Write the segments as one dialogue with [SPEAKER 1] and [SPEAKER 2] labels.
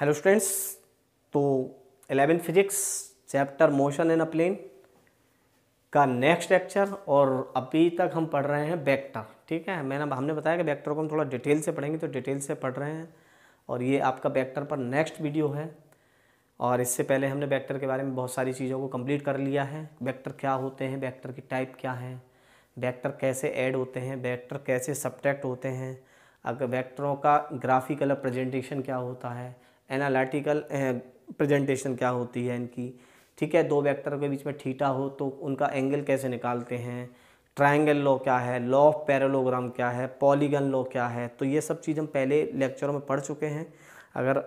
[SPEAKER 1] hello students तो eleven physics chapter motion in a plane का next lecture और अभी तक हम पढ़ रहे हैं वेक्टर ठीक है मैंने हमने बताया कि वेक्टर को हम थोड़ा डिटेल से पढ़ेंगे तो डिटेल से पढ़ रहे हैं और ये आपका वेक्टर पर नेक्स्ट वीडियो है और इससे पहले हमने वेक्टर के बारे में बहुत सारी चीज़ों को कम्प्लीट कर लिया है वेक्टर क्या होते हैं वेक्टर की टाइप क्या है वेक्टर कैसे ऐड होते हैं वेक्टर कैसे सब्ट्रैक्ट होते हैं अगर वेक्टरों का ग्राफिकल प्रेजेंटेशन क्या होता है एनालिटिकल प्रेजेंटेशन eh, क्या होती है इनकी ठीक है दो वेक्टर के बीच में ठीटा हो तो उनका एंगल कैसे निकालते हैं ट्रायंगल लॉ क्या है लॉ ऑफ पैरेलोग्राम क्या है पॉलीगन लॉ क्या है तो ये सब चीज़ हम पहले लेक्चरों में पढ़ चुके हैं अगर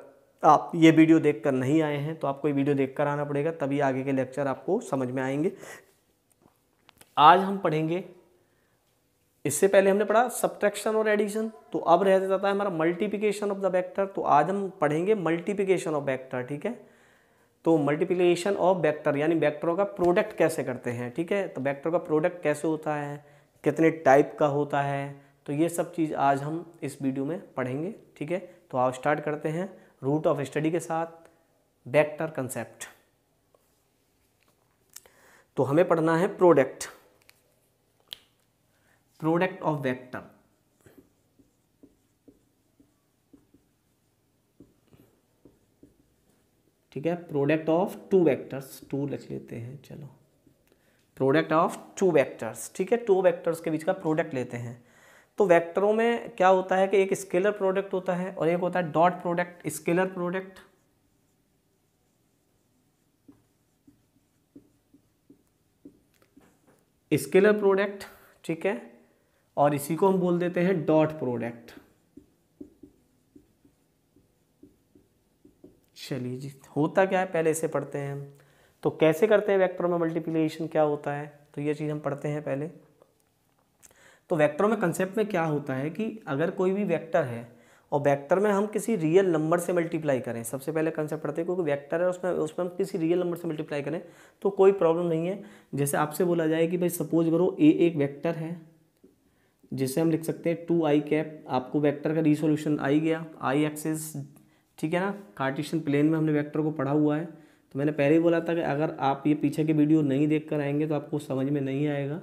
[SPEAKER 1] आप ये वीडियो देखकर नहीं आए हैं तो आपको ये वीडियो देखकर आना पड़ेगा तभी आगे के लेक्चर आपको समझ में आएंगे आज हम पढ़ेंगे इससे पहले हमने पढ़ा सब्ट्रैक्शन और एडिशन तो अब रह जाता है हमारा मल्टीप्लिकेशन ऑफ द वेक्टर तो आज हम पढ़ेंगे मल्टीप्लिकेशन ऑफ वेक्टर ठीक है तो मल्टीप्लिकेशन ऑफ वेक्टर यानी वेक्टरों का प्रोडक्ट कैसे करते हैं ठीक है तो वेक्टर का प्रोडक्ट कैसे होता है कितने टाइप का होता है तो ये सब चीज़ आज हम इस वीडियो में पढ़ेंगे ठीक है तो आप स्टार्ट करते हैं रूट ऑफ स्टडी के साथ वेक्टर कंसेप्ट तो हमें पढ़ना है प्रोडक्ट प्रोडक्ट ऑफ वेक्टर ठीक है product of two vectors two लिख लेते हैं चलो प्रोडक्ट ऑफ टू वेक्टर्स ठीक है टू वेक्टर्स के बीच का प्रोडक्ट लेते हैं तो वेक्टरों में क्या होता है कि एक स्केलर प्रोडक्ट होता है और एक होता है dot product scalar product scalar product ठीक है और इसी को हम बोल देते हैं डॉट प्रोडक्ट चलिए जी होता क्या है पहले इसे पढ़ते हैं हम तो कैसे करते हैं वेक्टर में मल्टीप्लिकेशन क्या होता है तो ये चीज़ हम पढ़ते हैं पहले तो वेक्टरों में कंसेप्ट में क्या होता है कि अगर कोई भी वेक्टर है और वेक्टर में हम किसी रियल नंबर से मल्टीप्लाई करें सबसे पहले कंसेप्ट पढ़ते हैं क्योंकि वेक्टर है उसमें उसमें हम किसी रियल नंबर से मल्टीप्लाई करें तो कोई प्रॉब्लम नहीं है जैसे आपसे बोला जाए कि भाई सपोज करो ए एक वेक्टर है जिसे हम लिख सकते हैं टू आई कैप आपको वेक्टर का रिसोल्यूशन आई गया आई एक्सेस ठीक है ना कार्टिशन प्लेन में हमने वेक्टर को पढ़ा हुआ है तो मैंने पहले ही बोला था कि अगर आप ये पीछे के वीडियो नहीं देख कर आएंगे तो आपको समझ में नहीं आएगा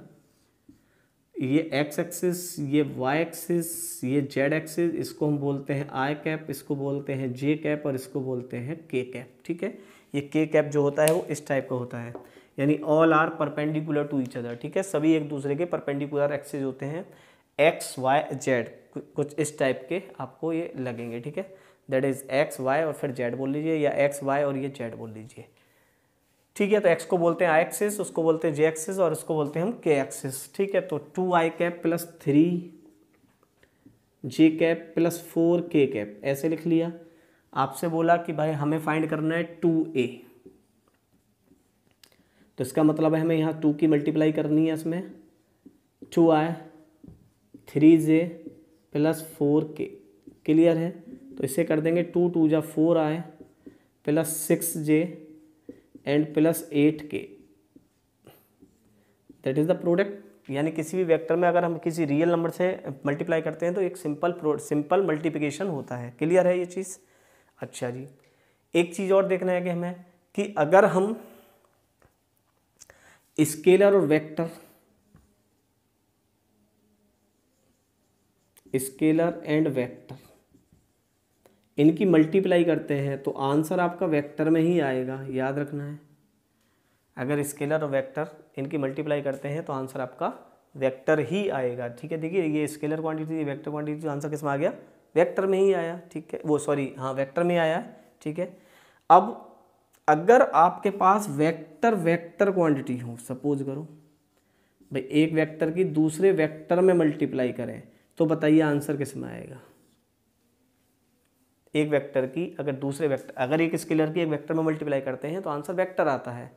[SPEAKER 1] ये एक्स एक्सिस ये वाई एक्सिस ये जेड एक्सिस इसको हम बोलते हैं आई कैप इसको बोलते हैं जे कैप और इसको बोलते हैं के कैप ठीक है ये के कैप जो होता है वो इस टाइप का होता है यानी all are perpendicular to each other ठीक है सभी एक दूसरे के परपेंडिकुलर एक्सेस होते हैं एक्स वाई जेड कुछ इस टाइप के आपको ये लगेंगे ठीक है दैट इज़ एक्स वाई और फिर जेड बोल लीजिए या एक्स वाई और ये जेड बोल लीजिए ठीक है तो एक्स को बोलते हैं आई एक्सिस उसको बोलते हैं जे एक्सिस और उसको बोलते हैं हम के एक्सिस ठीक है तो two I cap plus three J cap plus four K cap ऐसे लिख लिया आपसे बोला कि भाई हमें फाइंड करना है टू ए तो इसका मतलब है हमें यहाँ टू की मल्टीप्लाई करनी है इसमें two I three J plus four K clear है तो इसे कर देंगे टू टू जा four I plus six J and plus eight K that is the product यानी किसी भी वेक्टर में अगर हम किसी रियल नंबर से मल्टीप्लाई करते हैं तो एक सिंपल सिंपल मल्टीप्लिकेशन होता है क्लियर है ये चीज़ अच्छा जी एक चीज़ और देखना है कि हमें कि अगर हम स्केलर और वेक्टर स्केलर एंड वेक्टर इनकी मल्टीप्लाई करते हैं तो आंसर आपका वेक्टर में ही आएगा याद रखना है अगर स्केलर और वेक्टर इनकी मल्टीप्लाई करते हैं तो आंसर आपका वेक्टर ही आएगा ठीक है देखिए ये स्केलर क्वांटिटी वेक्टर क्वांटिटी तो आंसर किस में आ गया वेक्टर में ही आया ठीक है वो सॉरी हाँ वेक्टर में आया ठीक है अब अगर आपके पास वेक्टर वेक्टर क्वांटिटी हो सपोज करो भाई एक वेक्टर की दूसरे वेक्टर में मल्टीप्लाई करें तो बताइए आंसर किस में आएगा एक वेक्टर की अगर दूसरे वेक्टर अगर एक स्केलर की एक वेक्टर में मल्टीप्लाई करते हैं तो आंसर वेक्टर आता है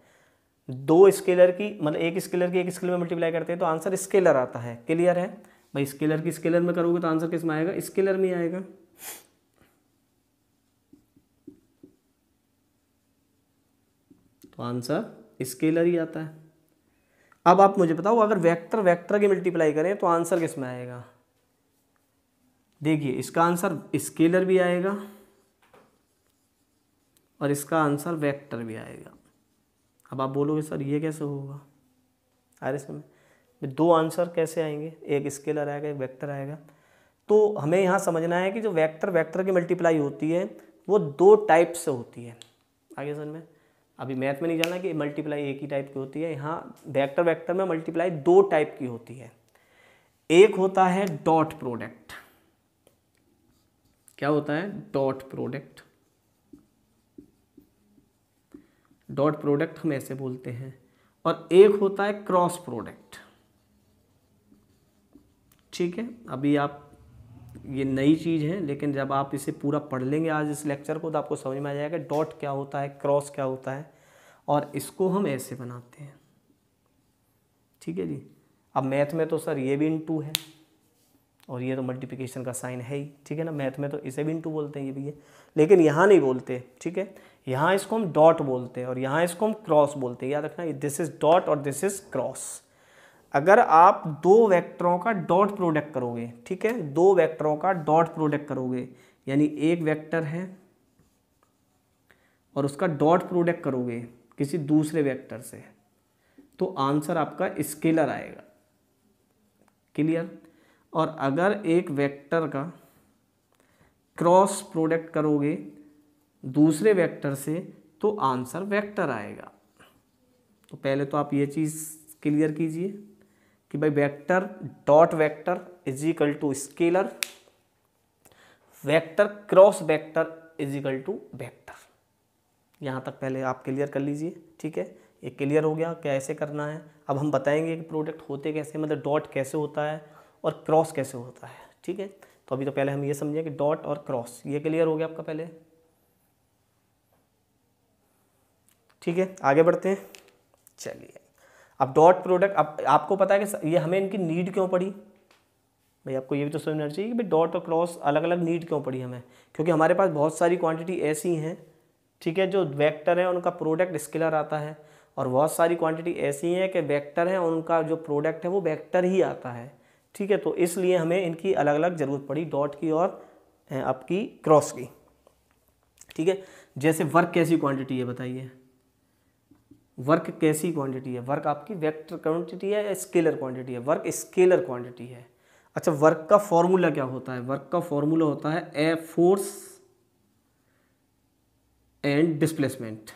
[SPEAKER 1] दो स्केलर की मतलब एक स्केलर की एक स्केलर में मल्टीप्लाई करते हैं तो आंसर स्केलर आता है क्लियर है भाई स्केलर की स्केलर में करोगे तो आंसर किस में आएगा स्केलर में आएगा तो आंसर स्केलर ही आता है अब आप मुझे बताओ अगर वेक्टर वेक्टर की मल्टीप्लाई करें तो आंसर किस में आएगा देखिए इसका आंसर स्केलर भी आएगा और इसका आंसर वेक्टर भी आएगा अब आप बोलोगे सर ये कैसे होगा आर में दो आंसर कैसे आएंगे एक स्केलर आएगा एक वेक्टर आएगा तो हमें यहाँ समझना है कि जो वेक्टर वेक्टर की मल्टीप्लाई होती है वो दो टाइप से होती है आगे सर में अभी मैथ में नहीं जाना कि मल्टीप्लाई एक ही टाइप की होती है यहाँ वेक्टर वेक्टर में मल्टीप्लाई दो टाइप की होती है एक होता है डॉट प्रोडक्ट क्या होता है डॉट प्रोडक्ट डॉट प्रोडक्ट हम ऐसे बोलते हैं और एक होता है क्रॉस प्रोडक्ट ठीक है अभी आप ये नई चीज़ है लेकिन जब आप इसे पूरा पढ़ लेंगे आज इस लेक्चर को तो आपको समझ में आ जाएगा डॉट क्या होता है क्रॉस क्या होता है और इसको हम ऐसे बनाते हैं ठीक है जी अब मैथ में तो सर ये भी इन टू है और ये तो मल्टीप्लिकेशन का साइन है ही ठीक है ना मैथ में तो इसे भी इनटू बोलते हैं ये भी है लेकिन यहाँ नहीं बोलते ठीक है यहाँ इसको हम डॉट बोलते हैं और यहाँ इसको हम क्रॉस बोलते हैं याद रखना दिस इज़ डॉट और दिस इज़ क्रॉस अगर आप दो वैक्टरों का डॉट प्रोडक्ट करोगे ठीक है दो वैक्टरों का डॉट प्रोडक्ट करोगे यानी एक वैक्टर है और उसका डॉट प्रोडक्ट करोगे किसी दूसरे वेक्टर से तो आंसर आपका स्केलर आएगा क्लियर और अगर एक वेक्टर का क्रॉस प्रोडक्ट करोगे दूसरे वेक्टर से तो आंसर वेक्टर आएगा तो पहले तो आप ये चीज़ क्लियर कीजिए कि भाई vector dot vector is equal to scalar vector cross vector is equal to vector यहाँ तक पहले आप क्लियर कर लीजिए ठीक है ये क्लियर हो गया कैसे करना है अब हम बताएंगे कि प्रोडक्ट होते कैसे मतलब डॉट कैसे होता है और क्रॉस कैसे होता है ठीक है तो अभी तो पहले हम ये समझें कि डॉट और क्रॉस ये क्लियर हो गया आपका पहले ठीक है आगे बढ़ते हैं चलिए अब डॉट प्रोडक्ट अब आपको पता है कि ये हमें इनकी नीड क्यों पड़ी भाई आपको ये भी तो समझना चाहिए कि भाई डॉट और क्रॉस अलग अलग नीड क्यों पड़ी हमें क्योंकि हमारे पास बहुत सारी क्वांटिटी ऐसी हैं ठीक है जो वेक्टर हैं उनका प्रोडक्ट स्केलर आता है और बहुत सारी क्वांटिटी ऐसी हैं कि वेक्टर हैं उनका जो प्रोडक्ट है वो वेक्टर ही आता है ठीक है तो इसलिए हमें इनकी अलग अलग ज़रूरत पड़ी डॉट की और आपकी क्रॉस की ठीक है जैसे वर्क कैसी क्वांटिटी है बताइए वर्क कैसी क्वांटिटी है वर्क आपकी वेक्टर क्वांटिटी है या स्केलर क्वांटिटी है वर्क स्केलर क्वांटिटी है अच्छा वर्क का फॉर्मूला क्या होता है वर्क का फॉर्मूला होता है ए फोर्स एंड डिस्प्लेसमेंट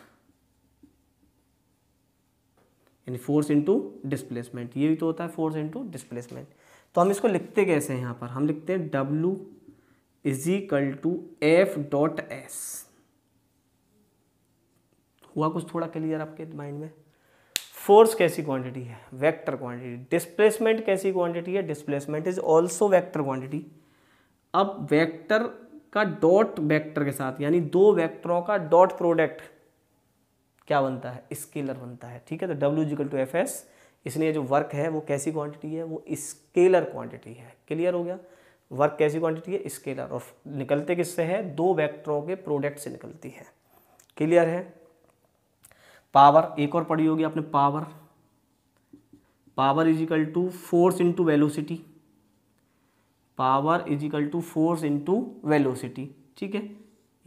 [SPEAKER 1] यानी फोर्स इंटू डिस्प्लेसमेंट ये भी तो होता है फोर्स इंटू डिस्प्लेसमेंट तो हम इसको लिखते कैसे हैं यहाँ पर हम लिखते हैं is is equal to F dot S हुआ कुछ थोड़ा क्लियर आपके माइंड में फोर्स कैसी क्वांटिटी है वेक्टर क्वांटिटी डिस्प्लेसमेंट कैसी क्वांटिटी है displacement is also vector quantity अब वेक्टर का डॉट वेक्टर के साथ यानी दो वेक्टरों का डॉट प्रोडक्ट क्या बनता है स्केलर बनता है ठीक है तो W is equal to F S इसलिए जो वर्क है वो कैसी क्वांटिटी है वो स्केलर क्वांटिटी है क्लियर हो गया वर्क कैसी क्वांटिटी है स्केलर और निकलते किससे है दो वेक्टरों के प्रोडक्ट से निकलती है क्लियर है पावर एक और पढ़ी होगी आपने power power is equal to force into velocity power is equal to force into velocity ठीक है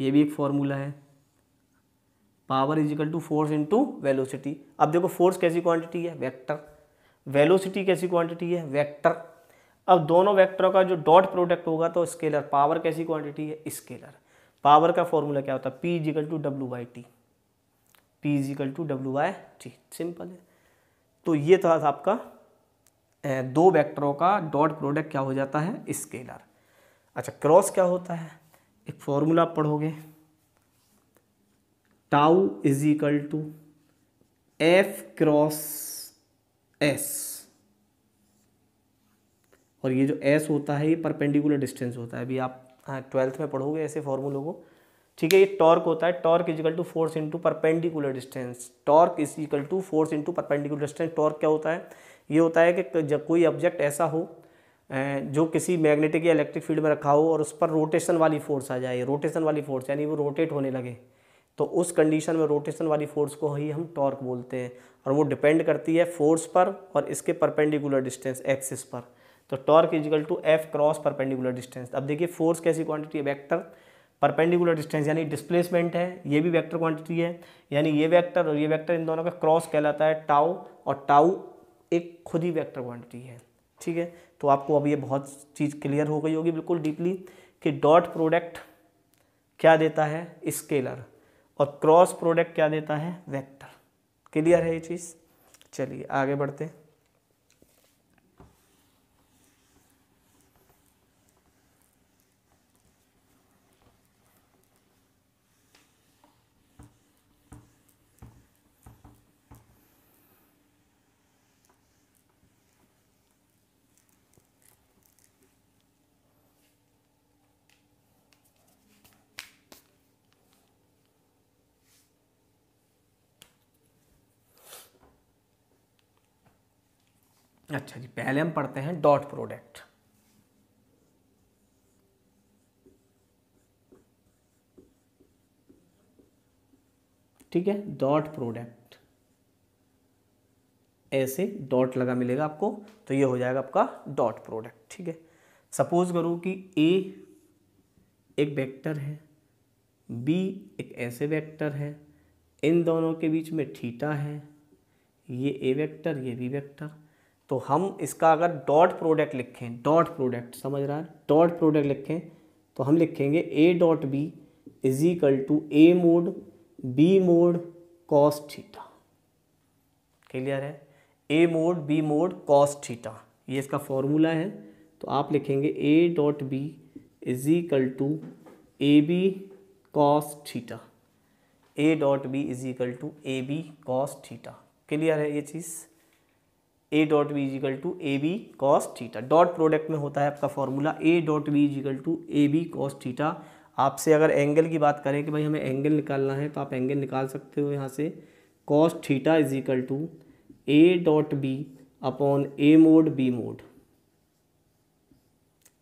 [SPEAKER 1] ये भी एक फॉर्मूला है power is equal to force into velocity अब देखो फोर्स कैसी क्वांटिटी है वेक्टर वेलोसिटी कैसी क्वांटिटी है वेक्टर अब दोनों वेक्टरों का जो डॉट प्रोडक्ट होगा तो स्केलर पावर कैसी क्वांटिटी है स्केलर पावर का फॉर्मूला क्या होता है P is equal to W by T P is equal to W by T simple है तो ये था आपका दो वेक्टरों का डॉट प्रोडक्ट क्या हो जाता है स्केलर अच्छा क्रॉस क्या होता है एक फॉर्मूला पढ़ोगे tau is equal to F cross S और ये जो एस होता है ये परपेंडिकुलर डिस्टेंस होता है अभी आप हाँ ट्वेल्थ में पढ़ोगे ऐसे फॉर्मूलों को ठीक है ये टॉर्क होता है torque is equal to force into perpendicular distance torque is equal to force into perpendicular distance torque क्या होता है ये होता है कि जब कोई ऑब्जेक्ट ऐसा हो जो किसी मैग्नेटिक या इलेक्ट्रिक फील्ड में रखा हो और उस पर रोटेशन वाली फोर्स आ जाए रोटेशन वाली फोर्स यानी वो रोटेट होने लगे तो उस कंडीशन में रोटेशन वाली फोर्स को ही हम टॉर्क बोलते हैं और वो डिपेंड करती है फोर्स पर और इसके परपेंडिकुलर डिस्टेंस एक्सिस पर तो torque is equal to F cross perpendicular distance अब देखिए फोर्स कैसी क्वांटिटी है वेक्टर परपेंडिकुलर डिस्टेंस यानी डिस्प्लेसमेंट है ये भी वेक्टर क्वांटिटी है यानी ये वेक्टर और ये वेक्टर इन दोनों का क्रॉस कहलाता है टाउ और टाउ एक खुद ही वैक्टर क्वान्टिटी है ठीक है तो आपको अब ये बहुत चीज़ क्लियर हो गई होगी बिल्कुल डीपली कि डॉट प्रोडक्ट क्या देता है स्केलर और क्रॉस प्रोडक्ट क्या देता है वेक्टर क्लियर है ये चीज़ चलिए आगे बढ़ते हैं अच्छा जी पहले हम पढ़ते हैं डॉट प्रोडक्ट ठीक है डॉट प्रोडक्ट ऐसे डॉट लगा मिलेगा आपको तो ये हो जाएगा आपका डॉट प्रोडक्ट ठीक है सपोज करो कि ए एक वेक्टर है बी एक ऐसे वेक्टर है इन दोनों के बीच में थीटा है ये ए वेक्टर ये बी वेक्टर तो हम इसका अगर डॉट प्रोडक्ट लिखें डॉट प्रोडक्ट समझ रहा है डॉट प्रोडक्ट लिखें तो हम लिखेंगे A dot B is equal to A mod B mod cos theta clear है A mod B mod cos theta ये इसका फॉर्मूला है तो आप लिखेंगे A dot B is equal to A B cos theta A dot B is equal to A B cos theta clear है ये चीज़ A dot B is equal to A B cos theta dot product में होता है आपका formula A dot B is equal to A B cos theta आपसे अगर angle की बात करें कि भाई हमें एंगल निकालना है तो आप एंगल निकाल सकते हो यहाँ से cos theta is equal to A dot B upon A mod B mod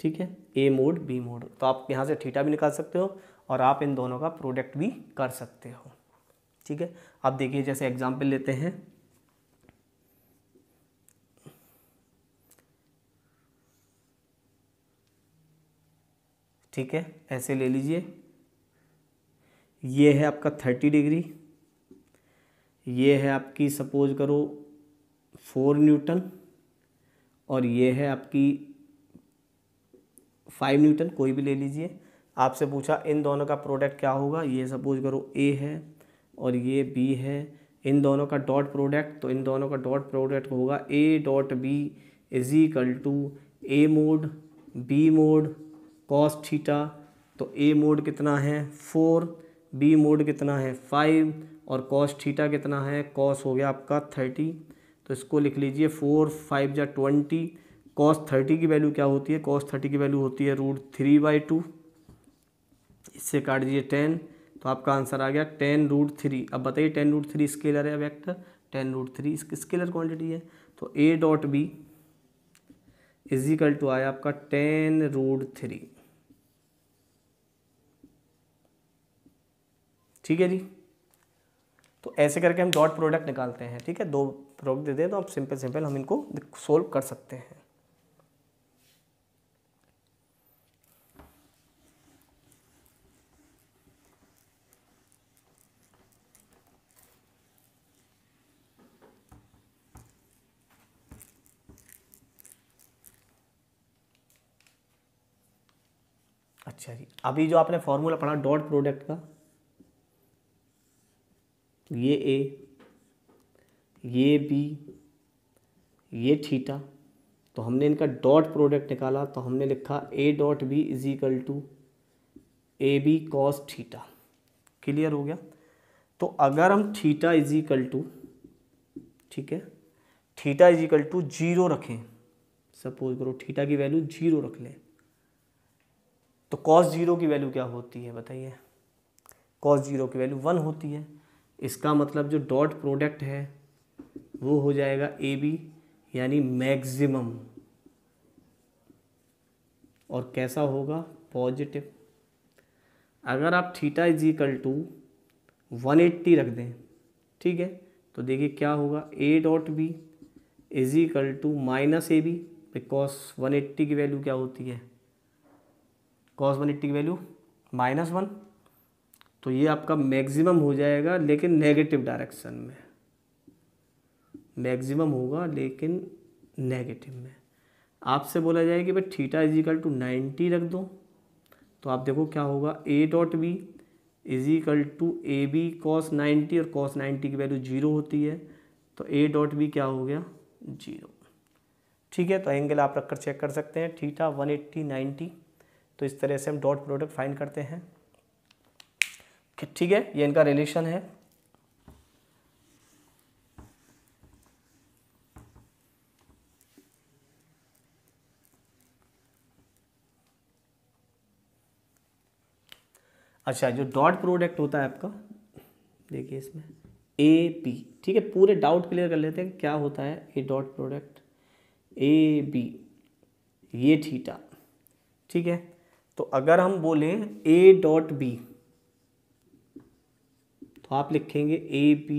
[SPEAKER 1] ठीक है ए मोड बी मोड तो आप यहाँ से थीटा भी निकाल सकते हो और आप इन दोनों का प्रोडक्ट भी कर सकते हो ठीक है आप देखिए जैसे एग्जाम्पल लेते हैं ठीक है ऐसे ले लीजिए ये है आपका थर्टी डिग्री ये है आपकी सपोज करो फोर न्यूटन और ये है आपकी फाइव न्यूटन कोई भी ले लीजिए आपसे पूछा इन दोनों का प्रोडक्ट क्या होगा ये सपोज करो ए है और ये बी है इन दोनों का डॉट प्रोडक्ट तो इन दोनों का डॉट प्रोडक्ट होगा A dot B is equal to A mod B mod cos theta तो ए मोड कितना है फोर बी मोड कितना है फाइव और कॉस थीटा कितना है कॉस हो गया आपका थर्टी तो इसको लिख लीजिए फोर फाइव या ट्वेंटी कॉस थर्टी की वैल्यू क्या होती है कॉस थर्टी की वैल्यू होती है रूट थ्री बाई टू इससे काट दीजिए टेन तो आपका आंसर आ गया टेन रूट थ्री अब बताइए टेन रूट थ्री स्केलर है वैक्टर टेन रूट थ्री इसकी स्केलर क्वांटिटी है तो A dot B is equal to आया आपका टेन रूट थ्री ठीक है जी तो ऐसे करके हम डॉट प्रोडक्ट निकालते हैं ठीक है दो प्रोडक्ट दे दें तो आप सिंपल सिंपल हम इनको सोल्व कर सकते हैं अच्छा जी अभी जो आपने फॉर्मूला पढ़ा डॉट प्रोडक्ट का ये ए ये बी ये थीटा तो हमने इनका डॉट प्रोडक्ट निकाला तो हमने लिखा A dot B is equal to A B cos theta clear हो गया तो अगर हम थीटा इज इक्वल टू ठीक है theta is equal to zero रखें सपोज करो थीटा की वैल्यू जीरो रख लें तो कॉस जीरो की वैल्यू क्या होती है बताइए कॉस जीरो की वैल्यू वन होती है इसका मतलब जो डॉट प्रोडक्ट है वो हो जाएगा ए बी यानी मैक्सिमम और कैसा होगा पॉजिटिव अगर आप theta is equal to one eighty रख दें ठीक है तो देखिए क्या होगा A dot B is equal to minus A B because one eighty की वैल्यू क्या होती है कॉस वन एट्टी की वैल्यू माइनस वन तो ये आपका मैक्सिमम हो जाएगा लेकिन नेगेटिव डायरेक्शन में मैक्सिमम होगा लेकिन नेगेटिव में आपसे बोला जाए कि भाई थीटा इजिकल टू नाइन्टी रख दो तो आप देखो क्या होगा A dot B is equal to A B cos ninety और कॉस नाइन्टी की वैल्यू जीरो होती है तो ए डॉट बी क्या हो गया जीरो ठीक है तो एंगल आप रख कर चेक कर सकते हैं थीटा वन एट्टी नाइन्टी तो इस तरह से हम डॉट प्रोडक्ट फाइन करते हैं ठीक है ये इनका रिलेशन है अच्छा जो डॉट प्रोडक्ट होता है आपका देखिए इसमें ए बी ठीक है पूरे डाउट क्लियर कर लेते हैं क्या होता है A dot product A B ये थीटा ठीक है तो अगर हम बोलें ए डॉट बी आप लिखेंगे A B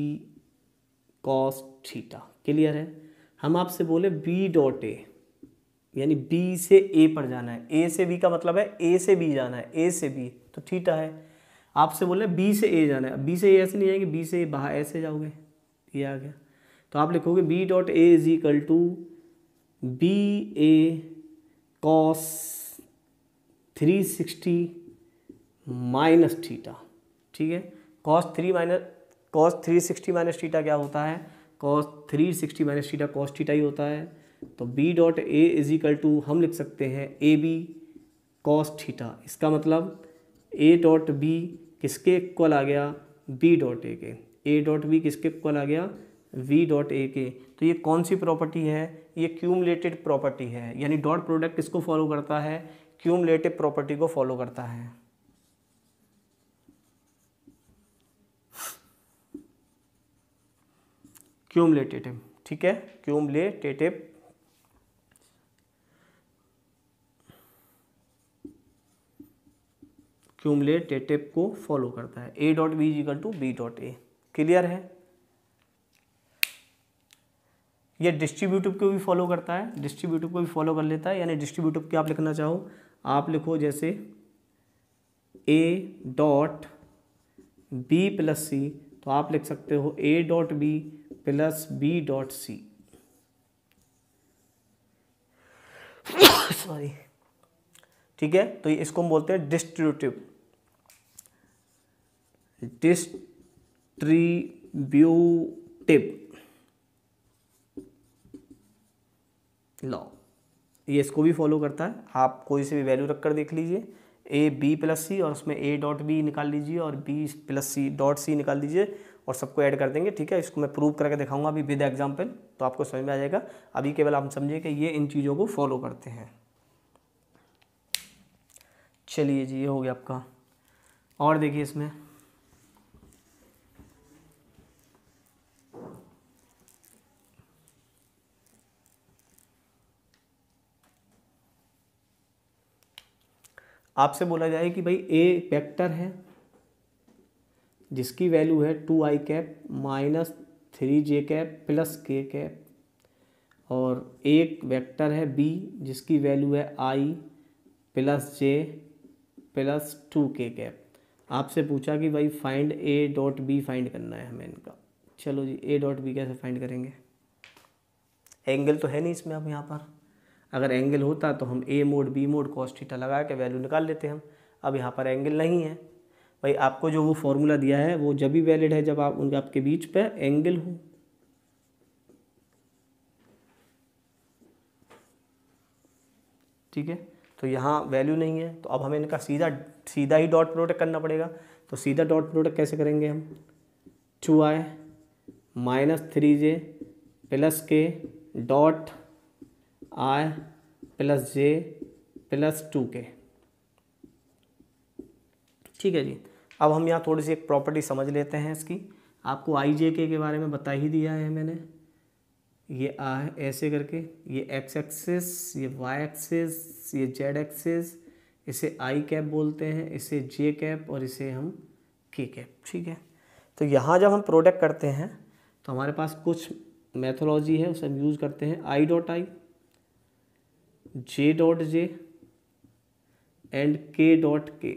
[SPEAKER 1] cos theta clear है हम आपसे बोले बी डॉट ए यानी बी से ए पर जाना है ए से बी का मतलब है ए से बी जाना है ए से बी तो थीटा है आपसे बोले बी से ए जाना है बी से ए ऐसे नहीं जाएंगे बी से बाहर ऐसे जाओगे ये आ गया तो आप लिखोगे B dot A is equal to B A cos three sixty minus theta ठीक है cos three minus cos three sixty minus theta क्या होता है cos three sixty minus theta cos theta ही होता है तो B dot A is equal to हम लिख सकते हैं ए बी कॉस थीटा इसका मतलब ए डॉट बी किसके इक्वल आ गया बी डॉट ए के ए डॉट बी किसके इक्वल आ गया वी डॉट ए के तो ये कौन सी प्रॉपर्टी है ये क्यूमलेटेड प्रॉपर्टी है यानी डॉट प्रोडक्ट किसको फॉलो करता है क्यूमलेटिव प्रॉपर्टी को फॉलो करता है क्यूमलेटेटिव ठीक है क्यूमलेटेटिव क्यूमलेटेटिव को फॉलो करता है A dot B is equal to B dot A clear है यह डिस्ट्रीब्यूटिव को भी फॉलो करता है डिस्ट्रीब्यूटिव को भी फॉलो कर लेता है यानी डिस्ट्रीब्यूटिव क्या आप लिखना चाहो आप लिखो जैसे A dot B plus C तो आप लिख सकते हो A dot B plus B dot C sorry ठीक है तो इसको हम बोलते हैं डिस्ट्रीब्यूटिव डिस्ट्रीब्यूटिव लॉ ये इसको भी फॉलो करता है आप कोई से भी वैल्यू रखकर देख लीजिए ए बी प्लस सी और उसमें ए डॉट बी निकाल लीजिए और B plus C dot C निकाल दीजिए और सबको ऐड कर देंगे ठीक है इसको मैं प्रूव करके दिखाऊंगा अभी विद एग्जाम्पल तो आपको समझ में आ जाएगा अभी केवल हम समझिए कि ये इन चीज़ों को फॉलो करते हैं चलिए जी ये हो गया आपका और देखिए इसमें आपसे बोला जाए कि भाई ए वेक्टर है जिसकी वैल्यू है two I cap minus three J cap plus K cap और एक वेक्टर है बी जिसकी वैल्यू है I plus J plus two K cap आपसे पूछा कि भाई find A dot B find करना है हमें इनका चलो जी ए डॉट बी कैसे फाइंड करेंगे एंगल तो है नहीं इसमें अब यहाँ पर अगर एंगल होता तो हम A mod B mod cos theta theta लगा के वैल्यू निकाल लेते हम अब यहाँ पर एंगल नहीं है भाई आपको जो वो फॉर्मूला दिया है वो जब भी वैलिड है जब आप उनके आपके बीच पे एंगल हो ठीक है तो यहाँ वैल्यू नहीं है तो अब हमें इनका सीधा सीधा ही डॉट प्रोडक्ट करना पड़ेगा तो सीधा डॉट प्रोडक्ट कैसे करेंगे हम two I minus three J plus K dot I plus J plus two K ठीक है जी अब हम यहाँ थोड़ी सी एक प्रॉपर्टी समझ लेते हैं इसकी आपको आई जे के, के बारे में बता ही दिया है मैंने ये आ है ऐसे करके ये एक्स एक्सिस ये वाई एक्सिस ये जेड एक्सिस इसे आई कैप बोलते हैं इसे जे कैप और इसे हम के कैप ठीक है तो यहाँ जब हम प्रोडक्ट करते हैं तो हमारे पास कुछ मैथोलॉजी है उसे हम यूज़ करते हैं I dot I J dot J and K dot K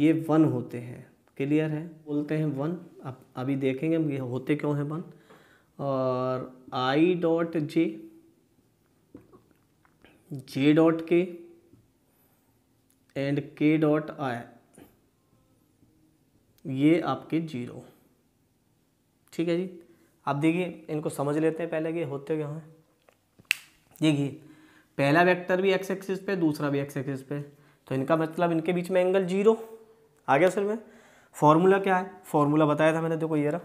[SPEAKER 1] ये वन होते हैं क्लियर है बोलते हैं वन अब अभी देखेंगे हम ये होते क्यों हैं वन और I dot J J dot K and K dot I ये आपके जीरो ठीक है जी आप देखिए इनको समझ लेते हैं पहले कि होते क्यों हैं देखिए पहला वेक्टर भी एक्स एक्सिस पे दूसरा भी एक्स एक्सिस पे तो इनका मतलब इनके बीच में एंगल जीरो आ गया सर में फॉर्मूला क्या है फॉर्मूला बताया था मैंने देखो ये रहा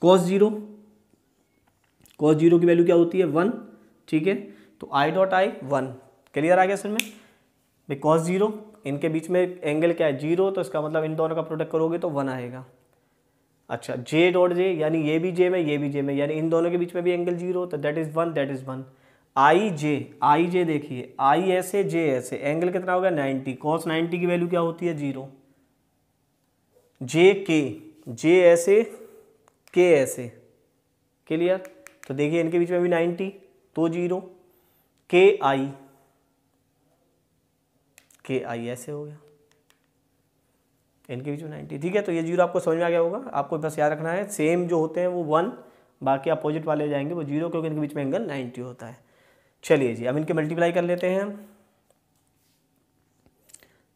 [SPEAKER 1] कॉस जीरो कॉस जीरो की वैल्यू क्या होती है वन ठीक है तो I dot I one clear आ गया सर में भाई कॉस जीरो इनके बीच में एंगल क्या है जीरो तो इसका मतलब इन दोनों का प्रोडक्ट करोगे तो वन आएगा अच्छा जे डॉट जे यानी ये भी जे में ये भी जे में यानी इन दोनों के बीच में भी एंगल जीरो तो that is one that is one I J I J देखिए आई ऐसे जे ऐसे एंगल कितना होगा 90 कॉस 90 की वैल्यू क्या होती है जीरो जे के जे ऐसे के ऐसे क्लियर तो देखिए इनके बीच में भी 90 तो जीरो के आई के आई ऐसे हो गया इनके बीच में नाइनटी ठीक है तो ये जीरो आपको समझ में आ गया होगा आपको बस याद रखना है सेम जो होते हैं वो वन बाकी अपोजिट वाले जाएंगे वो जीरो क्योंकि इनके बीच में एंगल नाइन्टी होता है चलिए जी अब इनके मल्टीप्लाई कर लेते हैं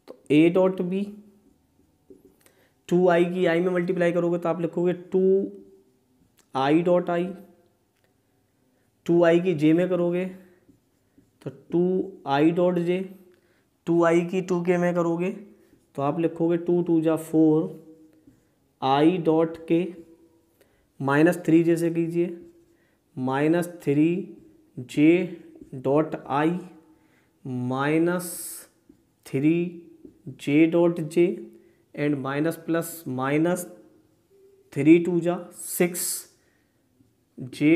[SPEAKER 1] तो A dot B two I की आई में मल्टीप्लाई करोगे तो आप लिखोगे two I dot I two I की जे में करोगे तो two I dot J two I की टू के में करोगे तो आप लिखोगे टू टू जा four I dot K minus three J से कीजिए minus three J dot I minus three J dot J and minus plus minus three to जा सिक्स जे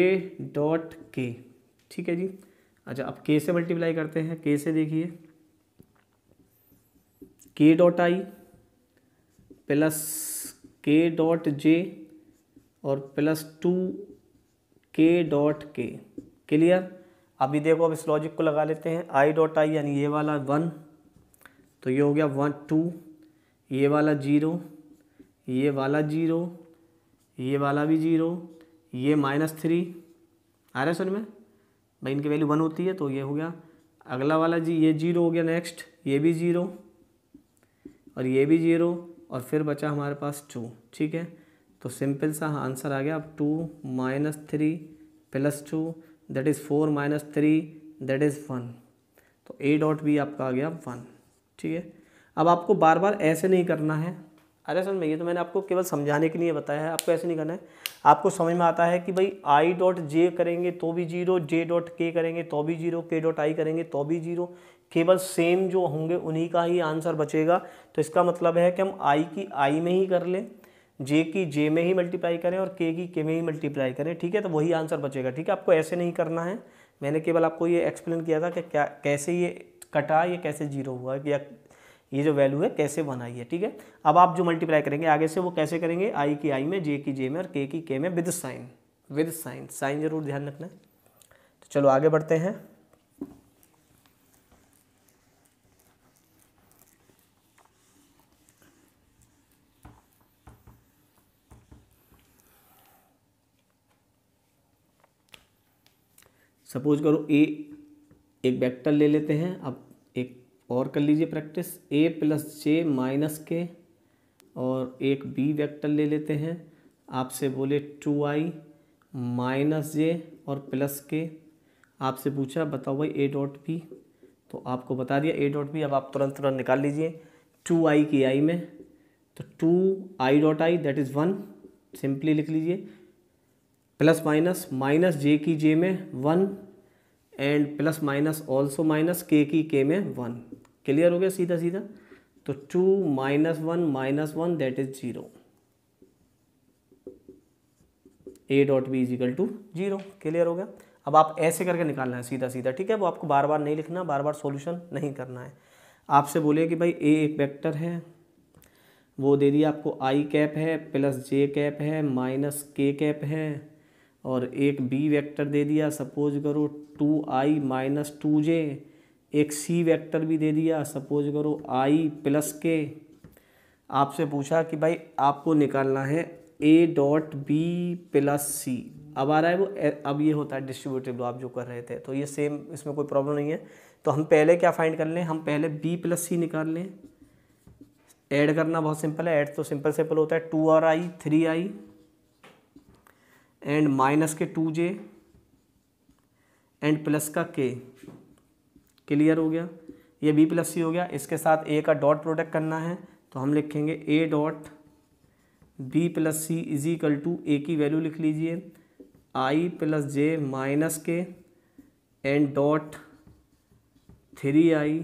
[SPEAKER 1] डॉट के ठीक है जी अच्छा अब के से मल्टीप्लाई करते हैं के से देखिए K dot I plus K dot J और plus two K dot K clear अभी देखो अब इस लॉजिक को लगा लेते हैं आई डॉट आई यानी ये वाला वन तो ये हो गया वन टू ये वाला जीरो ये वाला जीरो ये वाला भी जीरो ये माइनस थ्री आ रहा है सुन में भाई इनकी वैल्यू वन होती है तो ये हो गया अगला वाला जी ये जीरो हो गया नेक्स्ट ये भी जीरो और ये भी जीरो और फिर बचा हमारे पास टू ठीक है तो सिंपल सा आंसर आ गया अब two minus three plus two that is four minus three that is one तो ए डॉट बी आपका आ गया वन ठीक है अब आपको बार बार ऐसे नहीं करना है अरे सर मैं ये तो मैंने आपको केवल समझाने के लिए बताया है आपको ऐसे नहीं करना है आपको समझ में आता है कि भाई आई डॉट जे करेंगे तो भी जीरो जे डॉट के करेंगे तो भी जीरो के डॉट आई करेंगे तो भी जीरो केवल सेम जो होंगे उन्हीं का ही आंसर बचेगा तो इसका मतलब है कि हम आई की आई में ही कर लें जे की जे में ही मल्टीप्लाई करें और के की के में ही मल्टीप्लाई करें ठीक है तो वही आंसर बचेगा ठीक है आपको ऐसे नहीं करना है मैंने केवल आपको ये एक्सप्लेन किया था कि क्या कैसे ये कटा ये कैसे जीरो हुआ या ये जो वैल्यू है कैसे बनाई है ठीक है अब आप जो मल्टीप्लाई करेंगे आगे से वो कैसे करेंगे आई की आई में जे की जे में और के की के में with sign with sign sign जरूर ध्यान रखना है तो चलो आगे बढ़ते हैं सपोज करो ए एक वेक्टर ले लेते हैं अब एक और कर लीजिए practice A plus J minus K और एक बी वेक्टर ले लेते हैं आपसे बोले टू आई माइनस जे और प्लस के आपसे पूछा बताओ भाई ए डॉट बी तो आपको बता दिया ए डॉट बी अब आप तुरंत तुरंत निकाल लीजिए टू आई की आई में तो two I dot I that is one simply लिख लीजिए प्लस माइनस माइनस जे की जे में one and plus minus also minus K की के में वन क्लियर हो गया सीधा सीधा तो two minus one minus one that is zero A dot B is equal to zero clear हो गया अब आप ऐसे करके निकालना है सीधा सीधा ठीक है वो आपको बार बार नहीं लिखना बार बार सॉल्यूशन नहीं करना है आपसे बोले कि भाई ए एक वेक्टर है वो दे दिया आपको आई कैप है प्लस जे कैप है माइनस के कैप है और एक बी वेक्टर दे दिया सपोज करो two I minus two J एक सी वेक्टर भी दे दिया सपोज करो आई प्लस के आपसे पूछा कि भाई आपको निकालना है A dot B plus C अब आ रहा है वो अब ये होता है डिस्ट्रीब्यूटिव आप जो कर रहे थे तो ये सेम इसमें कोई प्रॉब्लम नहीं है तो हम पहले क्या फाइंड कर लें हम पहले बी प्लस सी निकाल लें ऐड करना बहुत सिंपल है ऐड तो सिंपल सिंपल होता है two R I three I and minus K two J and plus का के क्लियर हो गया ये बी प्लस सी हो गया इसके साथ ए का डॉट प्रोडक्ट करना है तो हम लिखेंगे A dot B plus C is equal to A की वैल्यू लिख लीजिए I plus J minus K and dot three I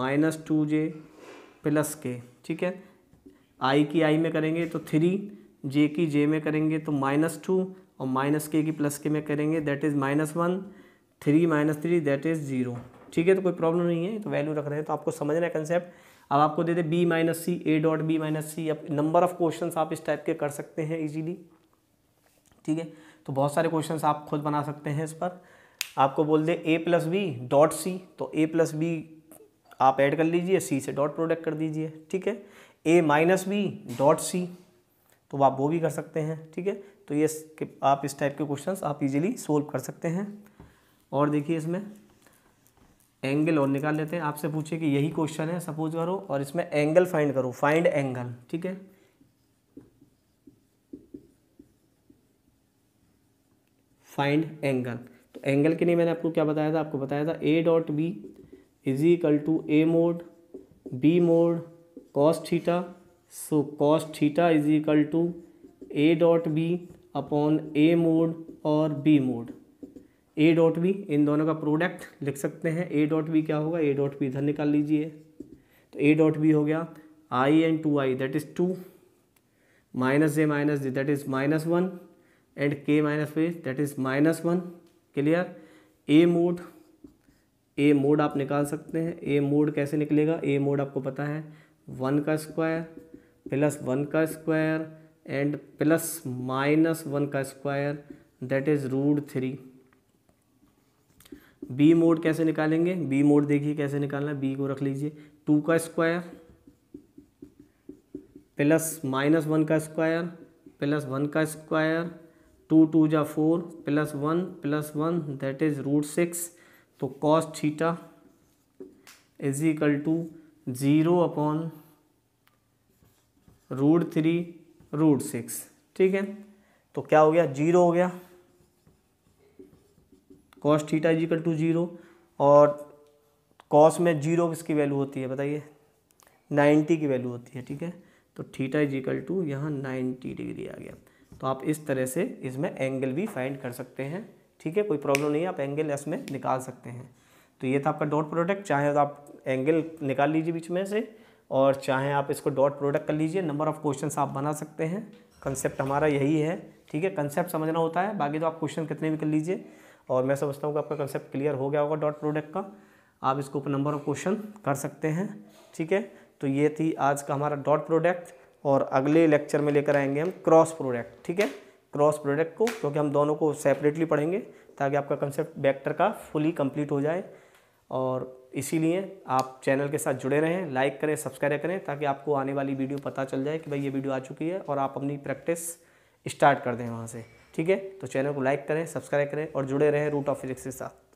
[SPEAKER 1] minus two J plus K ठीक है आई की आई में करेंगे तो थ्री जे की जे में करेंगे तो माइनस टू और माइनस के की प्लस के में करेंगे that is minus one three minus three that is zero ठीक है तो कोई प्रॉब्लम नहीं है तो वैल्यू रख रहे हैं तो आपको समझना है कंसेप्ट अब आपको दे दे B minus C A dot B minus C अब नंबर ऑफ क्वेश्चन आप इस टाइप के कर सकते हैं ईजीली ठीक है तो बहुत सारे क्वेश्चन आप खुद बना सकते हैं इस पर आपको बोल दे A plus B dot C तो ए प्लस बी आप ऐड कर लीजिए सी से डॉट प्रोडक्ट कर दीजिए ठीक है A minus B dot C तो आप वो भी कर सकते हैं ठीक है तो ये आप इस टाइप के क्वेश्चन आप इजीली सोल्व कर सकते हैं और देखिए इसमें एंगल और निकाल लेते हैं आपसे पूछे कि यही क्वेश्चन है सपोज करो और इसमें एंगल फाइंड करो फाइंड एंगल ठीक है फाइंड एंगल तो एंगल के लिए मैंने आपको क्या बताया था आपको बताया था A dot B is equal to A mod B mod cos theta so cos theta is equal to A dot B upon A mod और B mod A dot B इन दोनों का प्रोडक्ट लिख सकते हैं ए डॉट बी क्या होगा A dot B इधर निकाल लीजिए तो ए डॉट बी हो गया I and two I that is two minus A minus G that is minus one and K minus way that is minus one clear A mod A mod आप निकाल सकते हैं ए mode कैसे निकलेगा ए mode आपको पता है वन का स्क्वायर प्लस वन का square and plus minus one का square that is root three B mod कैसे निकालेंगे बी मोड देखिए कैसे निकालना बी को रख लीजिए टू का स्क्वायर प्लस माइनस वन का स्क्वायर प्लस वन का स्क्वायर टू टू जा four plus one plus one that is root six तो cos theta is equal to zero upon root three root six ठीक है तो क्या हो गया जीरो हो गया cos theta is equal to zero और कॉस में जीरो किसकी वैल्यू होती है बताइए नाइन्टी की वैल्यू होती है ठीक है तो थीटा इजिकल टू यहाँ नाइन्टी डिग्री आ गया तो आप इस तरह से इसमें एंगल भी फाइंड कर सकते हैं ठीक है कोई प्रॉब्लम नहीं है आप एंगल इसमें निकाल सकते हैं तो ये था आपका डॉट प्रोडक्ट चाहे तो आप एंगल निकाल लीजिए बीच में से और चाहें आप इसको डॉट प्रोडक्ट कर लीजिए नंबर ऑफ़ क्वेश्चन आप बना सकते हैं कंसेप्ट हमारा यही है ठीक है कंसेप्ट समझना होता है बाकी तो आप क्वेश्चन कितने भी कर लीजिए और मैं समझता हूँ कि आपका कंसेप्ट क्लियर हो गया होगा डॉट प्रोडक्ट का आप इसको ऊपर नंबर ऑफ क्वेश्चन कर सकते हैं ठीक है तो ये थी आज का हमारा डॉट प्रोडक्ट और अगले लेक्चर में लेकर आएंगे हम क्रॉस प्रोडक्ट ठीक है क्रॉस प्रोडक्ट को क्योंकि हम दोनों को सेपरेटली पढ़ेंगे ताकि आपका कंसेप्ट वेक्टर का फुली कंप्लीट हो जाए और इसीलिए आप चैनल के साथ जुड़े रहें लाइक करें सब्सक्राइब करें ताकि आपको आने वाली वीडियो पता चल जाए कि भाई ये वीडियो आ चुकी है और आप अपनी प्रैक्टिस स्टार्ट कर दें वहाँ से ठीक है तो चैनल को लाइक करें सब्सक्राइब करें और जुड़े रहें रूट ऑफ फिजिक्स के साथ